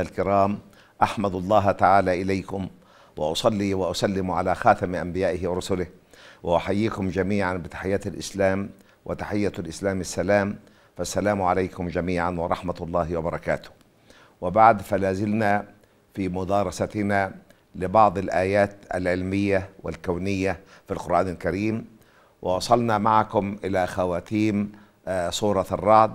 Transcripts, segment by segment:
إخواننا الكرام أحمد الله تعالى إليكم وأصلي وأسلم على خاتم أنبيائه ورسله وأحييكم جميعا بتحية الإسلام وتحية الإسلام السلام فالسلام عليكم جميعا ورحمة الله وبركاته وبعد فلا زلنا في مدارستنا لبعض الآيات العلمية والكونية في القرآن الكريم ووصلنا معكم إلى خواتيم آه، سورة الرعد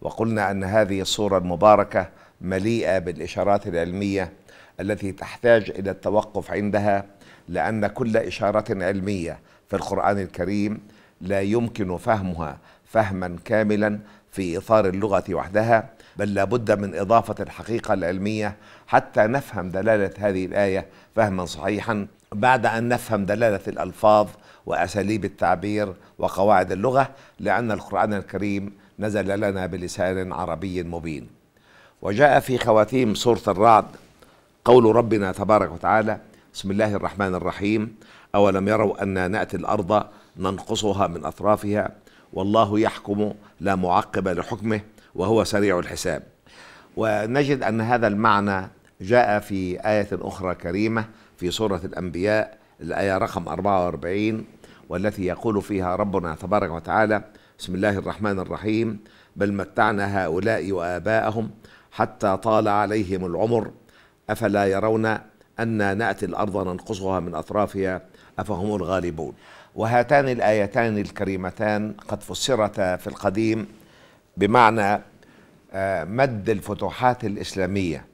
وقلنا أن هذه السورة المباركة مليئه بالاشارات العلميه التي تحتاج الى التوقف عندها لان كل اشاره علميه في القران الكريم لا يمكن فهمها فهما كاملا في اطار اللغه وحدها بل لابد من اضافه الحقيقه العلميه حتى نفهم دلاله هذه الايه فهما صحيحا بعد ان نفهم دلاله الالفاظ واساليب التعبير وقواعد اللغه لان القران الكريم نزل لنا بلسان عربي مبين وجاء في خواتيم سورة الرعد قول ربنا تبارك وتعالى بسم الله الرحمن الرحيم أولم يروا أنا نأتي الأرض ننقصها من أطرافها والله يحكم لا معقب لحكمه وهو سريع الحساب ونجد أن هذا المعنى جاء في آية أخرى كريمة في سورة الأنبياء الآية رقم 44 والتي يقول فيها ربنا تبارك وتعالى بسم الله الرحمن الرحيم بل متعنا هؤلاء وآباءهم حتى طال عليهم العمر افلا يرون أن نأتي الأرض ننقصها من أطرافها أفهم الغالبون وهاتان الآيتان الكريمتان قد فسرتا في القديم بمعنى آه، مد الفتوحات الإسلامية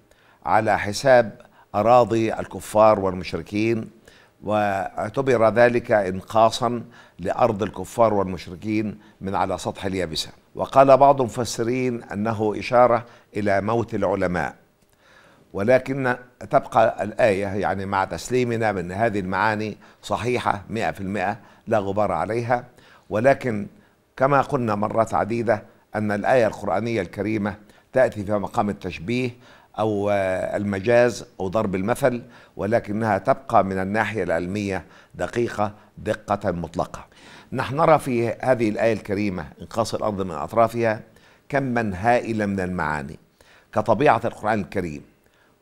على حساب أراضي الكفار والمشركين واعتبر ذلك انقاصا لأرض الكفار والمشركين من على سطح اليابسة وقال بعض المفسرين أنه إشارة إلى موت العلماء ولكن تبقى الآية يعني مع تسليمنا بأن هذه المعاني صحيحة مئة في المئة لا غبار عليها ولكن كما قلنا مرات عديدة أن الآية القرآنية الكريمة تأتي في مقام التشبيه أو المجاز أو ضرب المثل ولكنها تبقى من الناحية العلمية دقيقة دقة مطلقة نحن نرى في هذه الآية الكريمة انقاص الأرض من أطرافها كما هائلا من المعاني كطبيعة القرآن الكريم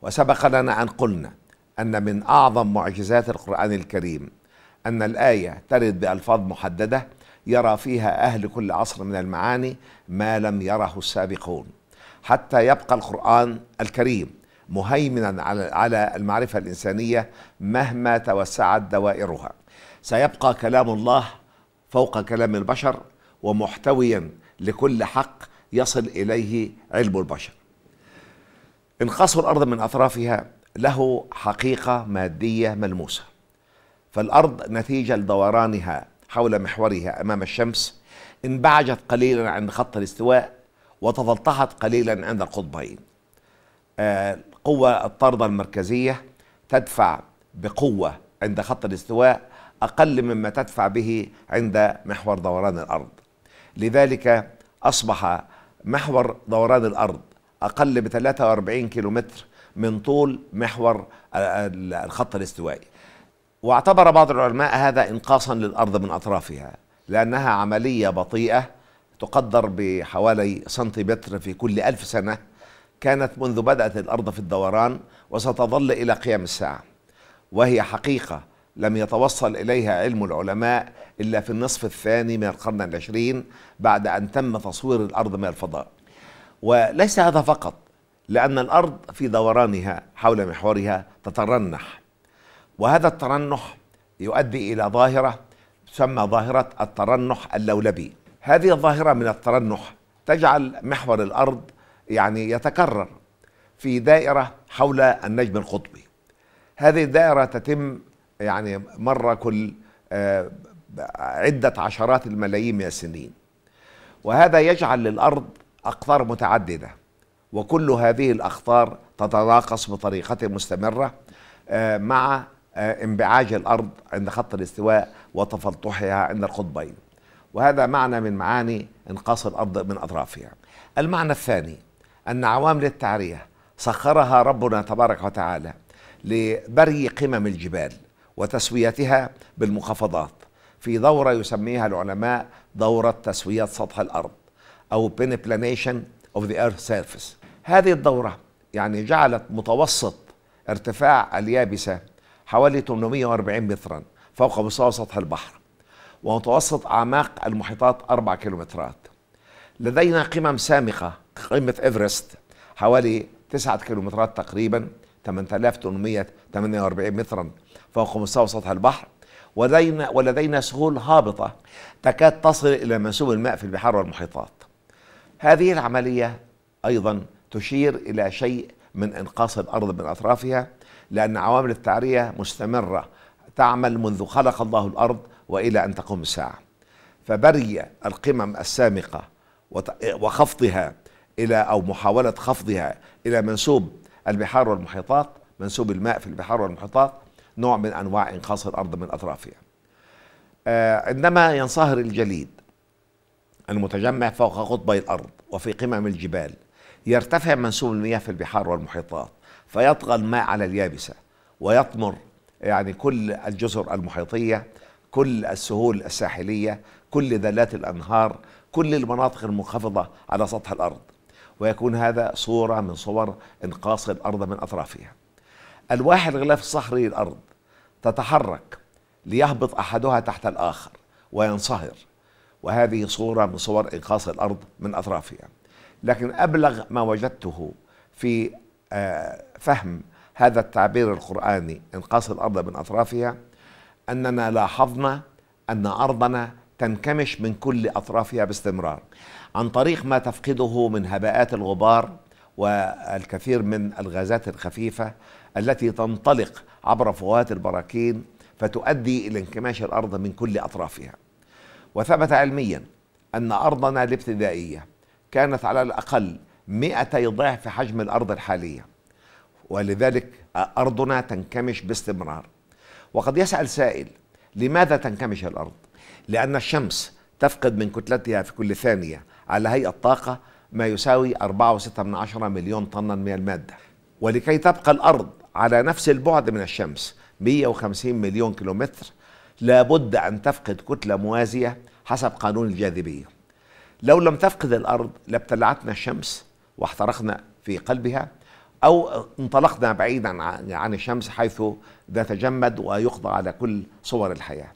وسبق لنا أن قلنا أن من أعظم معجزات القرآن الكريم أن الآية ترد بألفاظ محددة يرى فيها أهل كل عصر من المعاني ما لم يره السابقون حتى يبقى القرآن الكريم مهيمنا على المعرفة الإنسانية مهما توسعت دوائرها سيبقى كلام الله فوق كلام البشر ومحتويا لكل حق يصل إليه علم البشر إن الأرض من أطرافها له حقيقة مادية ملموسة فالأرض نتيجة لدورانها حول محورها أمام الشمس انبعجت قليلا عند خط الاستواء وتسطحت قليلا عند القطبين القوة آه، الطاردة المركزية تدفع بقوة عند خط الاستواء أقل مما تدفع به عند محور دوران الأرض لذلك أصبح محور دوران الأرض أقل ب 43 كيلومتر من طول محور الخط الاستوائي واعتبر بعض العلماء هذا انقاصا للأرض من أطرافها لأنها عملية بطيئة تقدر بحوالي سنتيمتر في كل ألف سنة كانت منذ بدأت الأرض في الدوران وستظل إلى قيام الساعة وهي حقيقة لم يتوصل إليها علم العلماء إلا في النصف الثاني من القرن العشرين بعد أن تم تصوير الأرض من الفضاء وليس هذا فقط لأن الأرض في دورانها حول محورها تترنح وهذا الترنح يؤدي إلى ظاهرة تسمى ظاهرة الترنح اللولبي هذه الظاهرة من الترنح تجعل محور الأرض يعني يتكرر في دائرة حول النجم القطبي هذه الدائرة تتم يعني مرة كل آه، عدة عشرات الملايين من السنين وهذا يجعل للأرض أقطار متعددة وكل هذه الأقطار تتناقص بطريقة مستمرة آه، مع آه، انبعاج الأرض عند خط الاستواء وتفلطحها عند القطبين وهذا معنى من معاني انقاص الأرض من أطرافها المعنى الثاني أن عوامل التعرية سخرها ربنا تبارك وتعالى لبري قمم الجبال وتسويتها بالمخفضات في دورة يسميها العلماء دورة تسوية سطح الأرض أو peniplanation of the earth surface هذه الدورة يعني جعلت متوسط ارتفاع اليابسة حوالي 840 مترا فوق مستوى سطح البحر ومتوسط أعماق المحيطات 4 كيلومترات لدينا قمم سامقة قمة إيفرست حوالي 9 كيلومترات تقريبا 8848 مترا فوق مستوى سطح البحر ولدينا ولدينا سهول هابطه تكاد تصل الى منسوب الماء في البحار والمحيطات. هذه العمليه ايضا تشير الى شيء من انقاص الارض من اطرافها لان عوامل التعريه مستمره تعمل منذ خلق الله الارض والى ان تقوم الساعه. فبري القمم السامقه وخفضها الى او محاوله خفضها الى منسوب البحار والمحيطات منسوب الماء في البحار والمحيطات نوع من أنواع إنقاص الأرض من أطرافها آه، عندما ينصهر الجليد المتجمع فوق قطبي الأرض وفي قمم الجبال يرتفع منسوب المياه في البحار والمحيطات فيطغى الماء على اليابسة ويطمر يعني كل الجزر المحيطية كل السهول الساحلية كل ذلات الأنهار كل المناطق المنخفضة على سطح الأرض ويكون هذا صورة من صور انقاص الأرض من أطرافها ألواح الغلاف الصخري الأرض تتحرك ليهبط أحدها تحت الآخر وينصهر وهذه صورة من صور إنقاص الأرض من أطرافها لكن أبلغ ما وجدته في آه، فهم هذا التعبير القرآني انقاص الأرض من أطرافها أننا لاحظنا أن أرضنا تنكمش من كل أطرافها باستمرار عن طريق ما تفقده من هباءات الغبار والكثير من الغازات الخفيفة التي تنطلق عبر فوهات البراكين فتؤدي إلى انكماش الأرض من كل أطرافها وثبت علميا أن أرضنا الابتدائية كانت على الأقل 200 ضعف حجم الأرض الحالية ولذلك أرضنا تنكمش باستمرار وقد يسأل سائل لماذا تنكمش الأرض؟ لأن الشمس تفقد من كتلتها في كل ثانية على هيئة طاقة ما يساوي 4.6 مليون طنا من المادة ولكي تبقى الأرض على نفس البعد من الشمس 150 مليون كيلومتر لابد أن تفقد كتلة موازية حسب قانون الجاذبية لو لم تفقد الأرض لابتلعتنا الشمس واحترقنا في قلبها أو انطلقنا بعيدا عن الشمس حيث تتجمد ويقضى على كل صور الحياة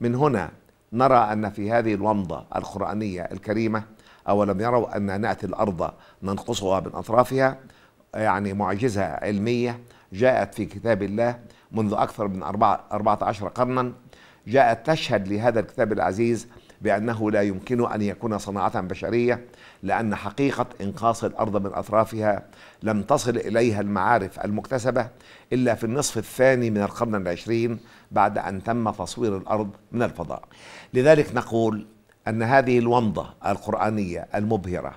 من هنا نرى أن في هذه الومضة القرآنية الكريمة أولم يروا أن نأتي الأرض ننقصها من أطرافها يعني معجزة علمية جاءت في كتاب الله منذ أكثر من 14 قرنا جاءت تشهد لهذا الكتاب العزيز بأنه لا يمكن أن يكون صناعة بشرية لأن حقيقة إنقاص الأرض من أطرافها لم تصل إليها المعارف المكتسبة إلا في النصف الثاني من القرن العشرين بعد أن تم تصوير الأرض من الفضاء لذلك نقول أن هذه الومضة القرآنية المبهرة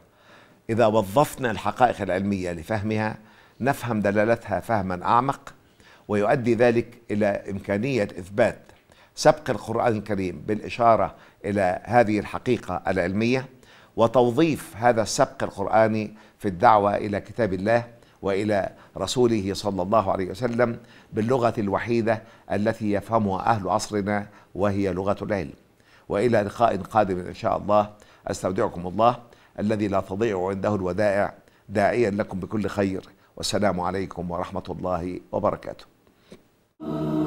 إذا وظفنا الحقائق العلمية لفهمها نفهم دلالتها فهما أعمق ويؤدي ذلك إلى إمكانية إثبات سبق القرآن الكريم بالإشارة إلى هذه الحقيقة العلمية وتوظيف هذا السبق القرآني في الدعوة إلى كتاب الله والى رسوله صلى الله عليه وسلم باللغه الوحيده التي يفهمها اهل عصرنا وهي لغه العلم والى لقاء قادم ان شاء الله استودعكم الله الذي لا تضيع عنده الودائع داعيا لكم بكل خير والسلام عليكم ورحمه الله وبركاته